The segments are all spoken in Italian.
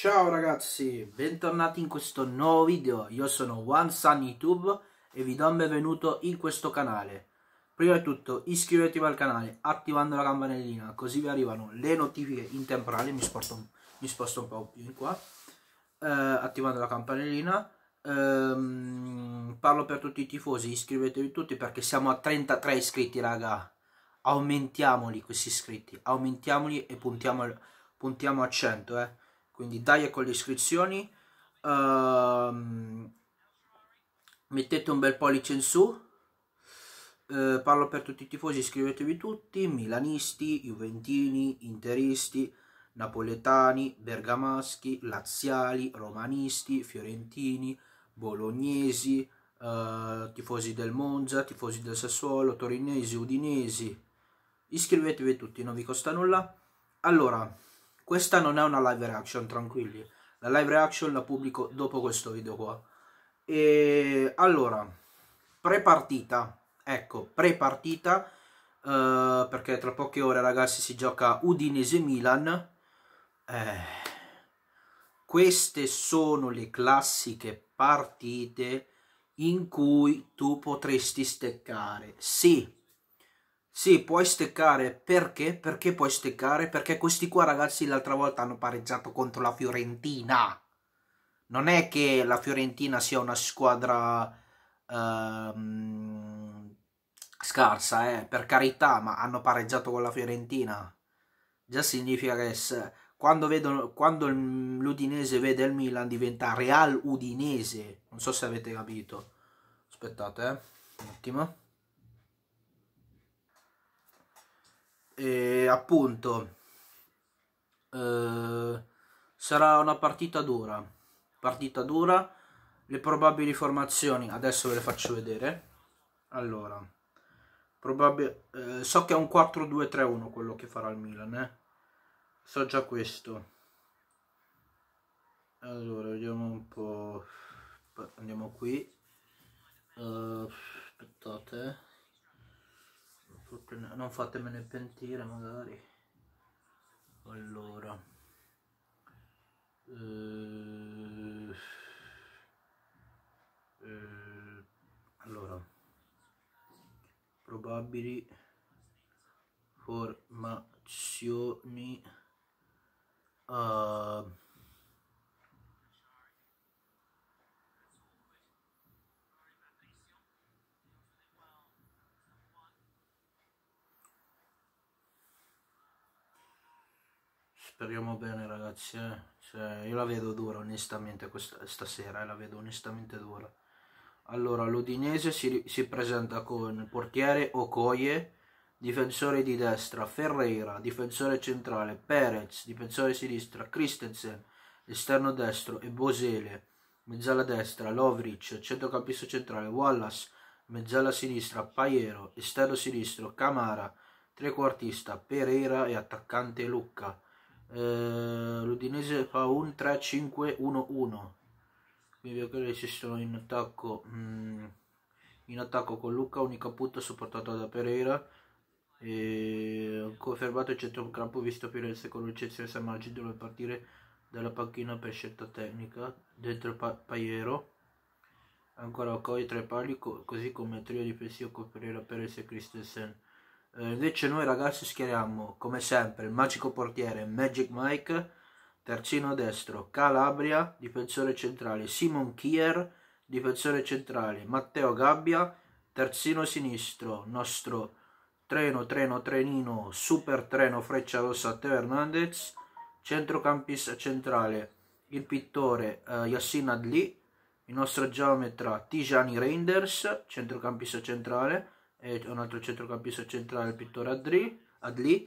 Ciao ragazzi, bentornati in questo nuovo video, io sono OneSunYouTube e vi do un benvenuto in questo canale. Prima di tutto iscrivetevi al canale attivando la campanellina così vi arrivano le notifiche in temporale, reale, mi, mi, sposto un po' più in qua, eh, attivando la campanellina. Ehm, parlo per tutti i tifosi, iscrivetevi tutti perché siamo a 33 iscritti raga, aumentiamoli questi iscritti, aumentiamoli e puntiamo, puntiamo a 100 eh quindi dai con le iscrizioni, uh, ehm, mettete un bel pollice in su, uh, parlo per tutti i tifosi, iscrivetevi tutti, milanisti, juventini, interisti, napoletani, bergamaschi, laziali, romanisti, fiorentini, bolognesi, uh, tifosi del Monza, tifosi del Sassuolo, torinesi, udinesi. Iscrivetevi tutti, non vi costa nulla. Allora, questa non è una live reaction, tranquilli. La live reaction la pubblico dopo questo video qua. E allora, prepartita. Ecco, prepartita. Uh, perché tra poche ore, ragazzi, si gioca Udinese-Milan. Eh, queste sono le classiche partite in cui tu potresti steccare. Sì, sì, puoi steccare. Perché? Perché puoi steccare? Perché questi qua, ragazzi, l'altra volta hanno pareggiato contro la Fiorentina. Non è che la Fiorentina sia una squadra ehm, scarsa, eh, per carità, ma hanno pareggiato con la Fiorentina. Già significa che quando, vedono, quando l'Udinese vede il Milan diventa Real Udinese. Non so se avete capito. Aspettate, eh. un attimo. e appunto eh, sarà una partita dura partita dura le probabili formazioni adesso ve le faccio vedere allora probab- eh, so che è un 4-2-3-1 quello che farà il Milan eh. so già questo allora vediamo un po' andiamo qui uh, aspettate eh non fatemene pentire magari allora eh, eh, allora probabili formazioni a speriamo bene ragazzi eh. cioè, io la vedo dura onestamente questa, stasera eh, la vedo onestamente dura allora l'Udinese si, si, presenta con portiere Okoye difensore di destra Ferreira difensore centrale Perez difensore sinistra Christensen esterno destro e Bosele mezzala destra Lovric centrocampista centrale Wallace mezzala sinistra Paiero esterno sinistro Camara trequartista Pereira e attaccante Lucca eh, l'Udinese fa un 3-5-1-1 quindi vedo che ci sono in attacco mm, in attacco con Luca unica Unicaputta supportata da Pereira e confermato il centrocampo visto secondo con l'eccezione Samargi doveva partire dalla panchina per scelta tecnica dentro pa- Paiero ancora Ocoi tre pali co- così come trio di pensiero con Pereira, Perez e Christensen eh, invece noi ragazzi schieriamo come sempre il magico portiere Magic Mike, terzino destro Calabria, difensore centrale Simon Kier, difensore centrale Matteo Gabbia, terzino sinistro nostro treno treno trenino super treno freccia rossa Teo Hernandez, centrocampista centrale il pittore eh, Yassin Adli, il nostro geometra Tijani Reinders, centrocampista centrale, e un altro centrocampista centrale, il pittore Adli, Adli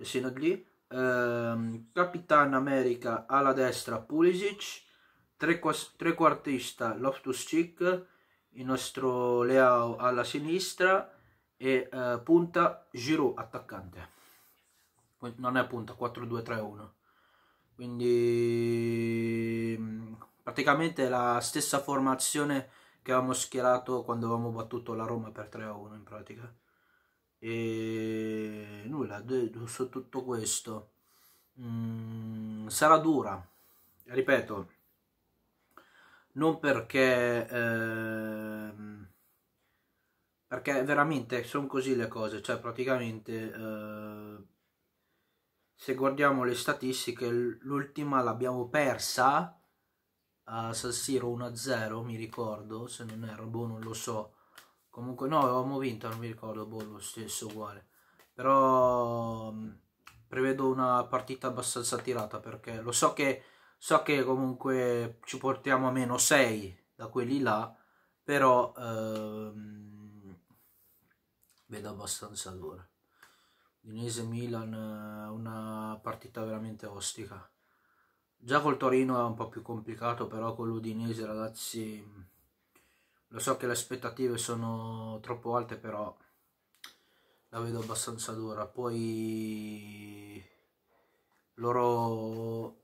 Sin Adli, ehm, Capitan America alla destra Pulisic, trequartista Loftus Cheek, il nostro Leao alla sinistra e eh, punta Giroud attaccante. Non è punta, 4-2-3-1. Quindi mm, praticamente la stessa formazione che avevamo schierato quando avevamo battuto la Roma per 3-1 in pratica. E nulla, su tutto questo mm, sarà dura, ripeto, non perché... Eh, perché veramente sono così le cose, cioè praticamente eh, se guardiamo le statistiche l'ultima l'abbiamo persa a San Siro 1-0, mi ricordo, se non erro, boh, non lo so. Comunque no, avevamo vinto, non mi ricordo, boh, lo stesso uguale. Però mm, prevedo una partita abbastanza tirata perché lo so che, so che comunque ci portiamo a meno 6 da quelli là, però ehm, vedo abbastanza dura. Udinese-Milan, eh, una partita veramente ostica. Già col Torino è un po' più complicato, però con l'Udinese, ragazzi, lo so che le aspettative sono troppo alte, però la vedo abbastanza dura. Poi loro,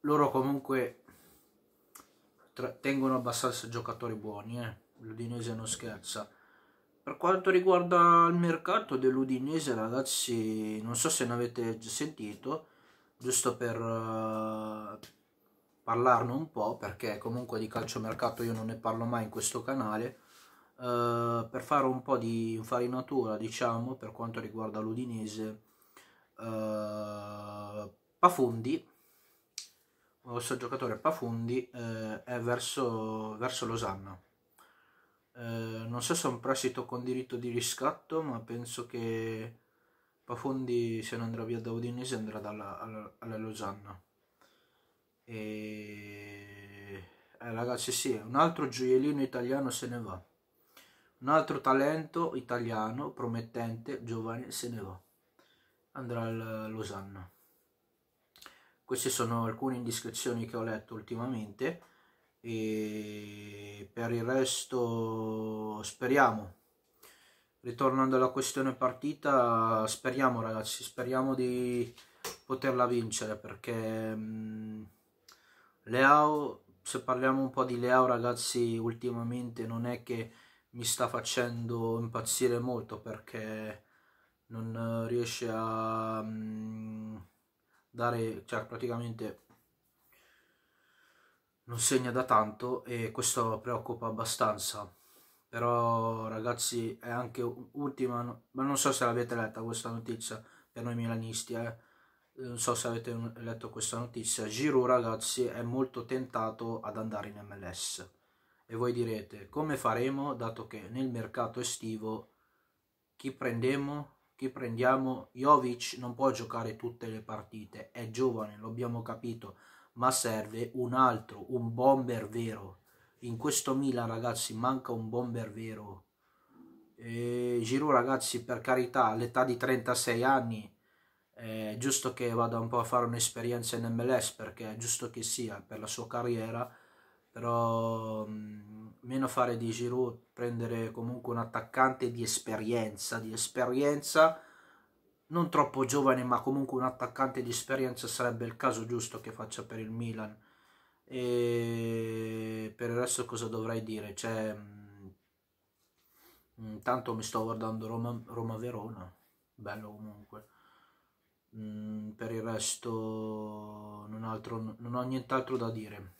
loro comunque tengono abbastanza giocatori buoni, eh? l'Udinese non scherza. Per quanto riguarda il mercato dell'Udinese, ragazzi, non so se ne avete già sentito, giusto per uh, parlarne un po', perché comunque di calciomercato io non ne parlo mai in questo canale, uh, per fare un po' di infarinatura, diciamo, per quanto riguarda l'Udinese, uh, Pafundi, il nostro giocatore Pafundi, è verso, verso Losanna. non so se è un prestito con diritto di riscatto, ma penso che Pafondi se ne andrà via da Udinese andrà dalla, alla, alla Losanna. E... Eh, ragazzi sì, un altro gioiellino italiano se ne va. Un altro talento italiano, promettente, giovane, se ne va. Andrà alla Losanna. Queste sono alcune indiscrezioni che ho letto ultimamente e per il resto speriamo ritornando alla questione partita, speriamo ragazzi, speriamo di poterla vincere perché mh, mm, Leao, se parliamo un po' di Leao ragazzi, ultimamente non è che mi sta facendo impazzire molto perché non riesce a mh, mm, dare, cioè praticamente non segna da tanto e questo preoccupa abbastanza però ragazzi è anche ultima, ma non so se l'avete letta questa notizia per noi milanisti, eh. non so se avete letto questa notizia, Giroud ragazzi è molto tentato ad andare in MLS e voi direte come faremo dato che nel mercato estivo chi prendiamo? Chi prendiamo? Jovic non può giocare tutte le partite, è giovane, lo abbiamo capito, ma serve un altro, un bomber vero in questo Milan ragazzi manca un bomber vero e Giroud ragazzi per carità all'età di 36 anni è giusto che vada un po' a fare un'esperienza in MLS perché è giusto che sia per la sua carriera però meno fare di Giroud prendere comunque un attaccante di esperienza di esperienza non troppo giovane ma comunque un attaccante di esperienza sarebbe il caso giusto che faccia per il Milan e per il resto cosa dovrei dire? Cioè, intanto mm, mm, mi sto guardando Roma-Verona, bello comunque. Mm, per il resto non, altro, non ho nient'altro da dire.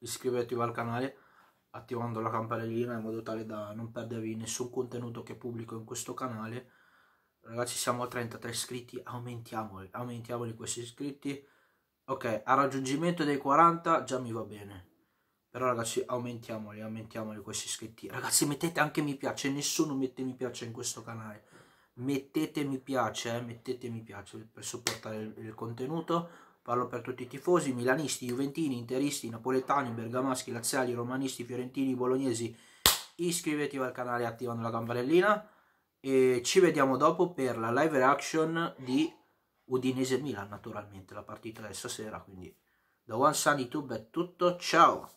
Iscrivetevi al canale attivando la campanellina in modo tale da non perdervi nessun contenuto che pubblico in questo canale. Ragazzi siamo a 33 iscritti, aumentiamoli, aumentiamoli questi iscritti Ok, al raggiungimento dei 40 già mi va bene. Però ragazzi aumentiamoli, aumentiamoli questi iscritti. Ragazzi mettete anche mi piace, nessuno mette mi piace in questo canale. Mettete mi piace, eh, mettete mi piace per supportare il, il contenuto. Parlo per tutti i tifosi, milanisti, juventini, interisti, napoletani, bergamaschi, laziali, romanisti, fiorentini, bolognesi. Iscrivetevi al canale attivando la campanellina. E ci vediamo dopo per la live reaction di Udinese-Milan naturalmente la partita è stasera quindi da One Sunny Tube è tutto ciao